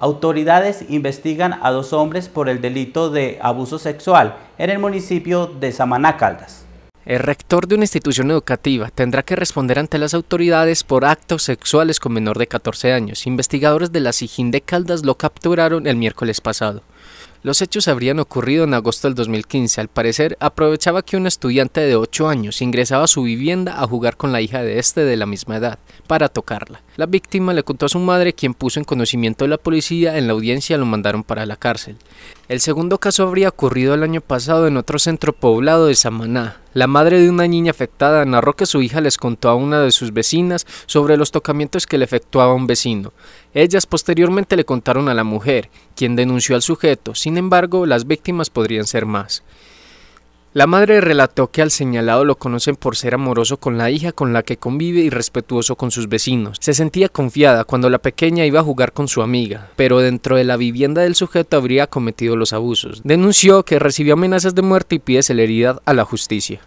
autoridades investigan a dos hombres por el delito de abuso sexual en el municipio de Samaná Caldas. El rector de una institución educativa tendrá que responder ante las autoridades por actos sexuales con menor de 14 años. Investigadores de la Sijín de Caldas lo capturaron el miércoles pasado. Los hechos habrían ocurrido en agosto del 2015. Al parecer, aprovechaba que un estudiante de 8 años ingresaba a su vivienda a jugar con la hija de este de la misma edad, para tocarla. La víctima le contó a su madre, quien puso en conocimiento de la policía. En la audiencia lo mandaron para la cárcel. El segundo caso habría ocurrido el año pasado en otro centro poblado de Samaná. La madre de una niña afectada narró que su hija les contó a una de sus vecinas sobre los tocamientos que le efectuaba un vecino. Ellas posteriormente le contaron a la mujer, quien denunció al sujeto sin embargo, las víctimas podrían ser más. La madre relató que al señalado lo conocen por ser amoroso con la hija con la que convive y respetuoso con sus vecinos. Se sentía confiada cuando la pequeña iba a jugar con su amiga, pero dentro de la vivienda del sujeto habría cometido los abusos. Denunció que recibió amenazas de muerte y pide celeridad a la justicia.